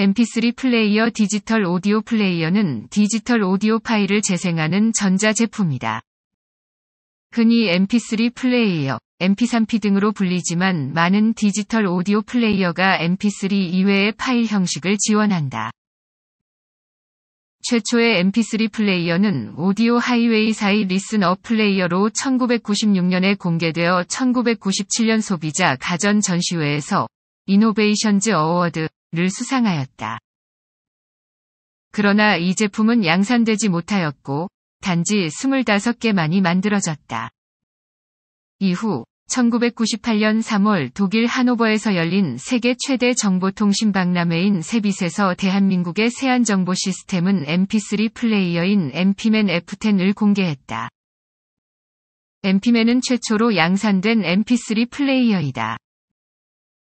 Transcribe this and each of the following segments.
MP3 플레이어 디지털 오디오 플레이어는 디지털 오디오 파일을 재생하는 전자제품이다. 흔히 MP3 플레이어, MP3P 등으로 불리지만 많은 디지털 오디오 플레이어가 MP3 이외의 파일 형식을 지원한다. 최초의 MP3 플레이어는 오디오 하이웨이사이 리슨어 플레이어로 1996년에 공개되어 1997년 소비자 가전 전시회에서 이노베이션즈 어워드 를 수상하였다. 그러나 이 제품은 양산되지 못하였고 단지 25개만이 만들어졌다. 이후 1998년 3월 독일 하노버에서 열린 세계 최대 정보통신 박람회인 세빗에서 대한민국의 세안 정보 시스템은 MP3 플레이어인 MP맨 F10을 공개했다. MP맨은 최초로 양산된 MP3 플레이어이다.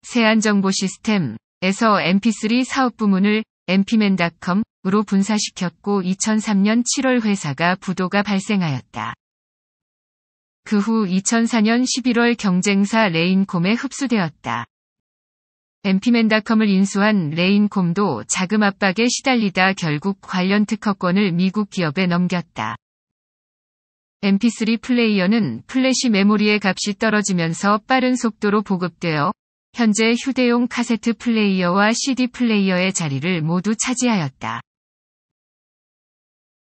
세안 정보 시스템 에서 mp3 사업 부문을 mpman.com으로 분사시켰고 2003년 7월 회사가 부도가 발생하였다. 그 후 2004년 11월 경쟁사 레인콤에 흡수되었다. m 엠피 c o m 을 인수한 레인콤도 자금 압박에 시달리다 결국 관련 특허권을 미국 기업에 넘겼다. MP3 플레이어는 플래시 메모리의 값이 떨어지면서 빠른 속도로 보급되어 현재 휴대용 카세트 플레이어와 CD 플레이어의 자리를 모두 차지하였다.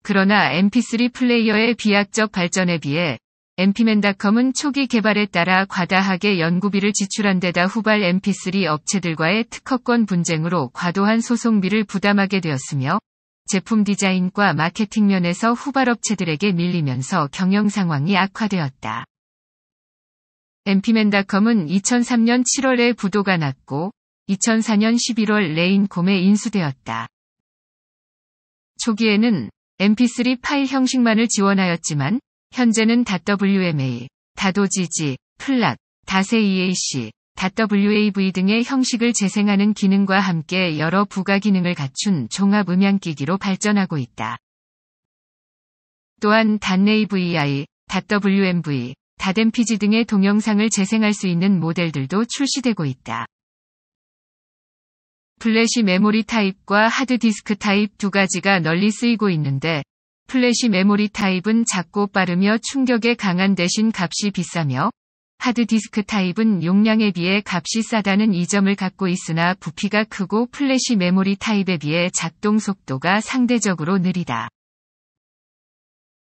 그러나 mp3 플레이어의 비약적 발전에 비해 m p 맨닷컴은 초기 개발에 따라 과다하게 연구비를 지출한 데다 후발 mp3 업체들과의 특허권 분쟁으로 과도한 소송비를 부담하게 되었으며 제품 디자인과 마케팅 면에서 후발 업체들에게 밀리면서 경영 상황이 악화되었다. 엠피맨닷컴은 2003년 7월에 부도가 났고 2004년 11월 레인콤에 인수되었다. 초기에는 mp3 파일 형식만을 지원하였지만 현재는 .wma, .ogg, 플락, .eac, .wav 등의 형식을 재생하는 기능과 함께 여러 부가 기능을 갖춘 종합 음향기기로 발전하고 있다. 또한 .navi, .wmv, 다된 피지 등의 동영상을 재생할 수 있는 모델들도 출시되고 있다. 플래시 메모리 타입과 하드디스크 타입 두 가지가 널리 쓰이고 있는데 플래시 메모리 타입은 작고 빠르며 충격에 강한 대신 값이 비싸며 하드디스크 타입은 용량에 비해 값이 싸다는 이점을 갖고 있으나 부피가 크고 플래시 메모리 타입에 비해 작동 속도가 상대적으로 느리다.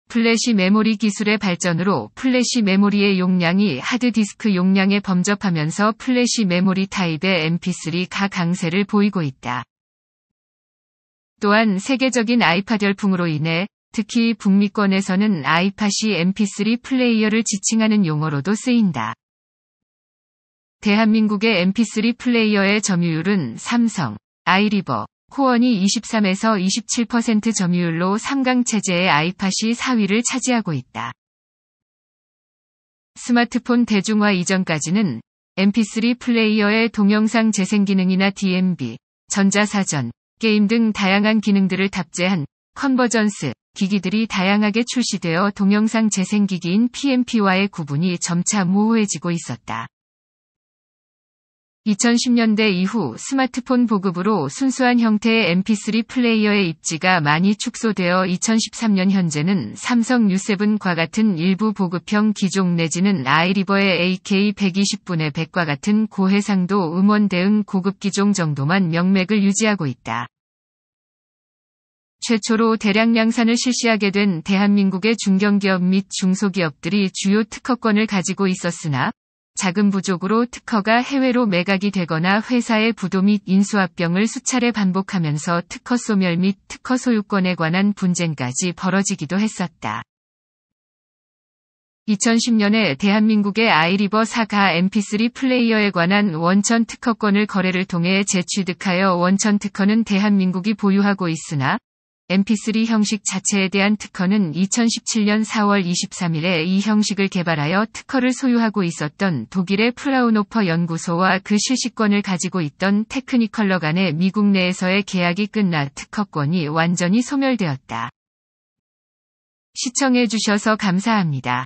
플래시 메모리 기술의 발전으로 플래시 메모리의 용량이 하드디스크 용량에 범접하면서 플래시 메모리 타입의 MP3가 강세를 보이고 있다. 또한 세계적인 아이팟 열풍으로 인해 특히 북미권에서는 아이팟이 MP3 플레이어를 지칭하는 용어로도 쓰인다. 대한민국의 MP3 플레이어의 점유율은 삼성, 아이리버, 코원이 23에서 27% 점유율로 3강 체제의 아이팟이 4위를 차지하고 있다. 스마트폰 대중화 이전까지는 mp3 플레이어의 동영상 재생 기능이나 DMB, 전자사전, 게임 등 다양한 기능들을 탑재한 컨버전스 기기들이 다양하게 출시되어 동영상 재생기기인 PMP와의 구분이 점차 모호해지고 있었다. 2010년대 이후 스마트폰 보급으로 순수한 형태의 mp3 플레이어의 입지가 많이 축소되어 2013년 현재는 삼성 U7과 같은 일부 보급형 기종 내지는 아이리버의 AK120분의 100과 같은 고해상도 음원 대응 고급 기종 정도만 명맥을 유지하고 있다. 최초로 대량 양산을 실시하게 된 대한민국의 중견기업 및 중소기업들이 주요 특허권을 가지고 있었으나 자금 부족으로 특허가 해외로 매각이 되거나 회사의 부도 및 인수합병을 수차례 반복하면서 특허 소멸 및 특허 소유권에 관한 분쟁까지 벌어지기도 했었다. 2010년에 대한민국의 아이리버 사가 MP3 플레이어에 관한 원천 특허권을 거래를 통해 재취득하여 원천 특허는 대한민국이 보유하고 있으나 MP3 형식 자체에 대한 특허는 2017년 4월 23일에 이 형식을 개발하여 특허를 소유하고 있었던 독일의 프라우노퍼 연구소와 그 실시권을 가지고 있던 테크니컬러 간의 미국 내에서의 계약이 끝나 특허권이 완전히 소멸되었다. 시청해주셔서 감사합니다.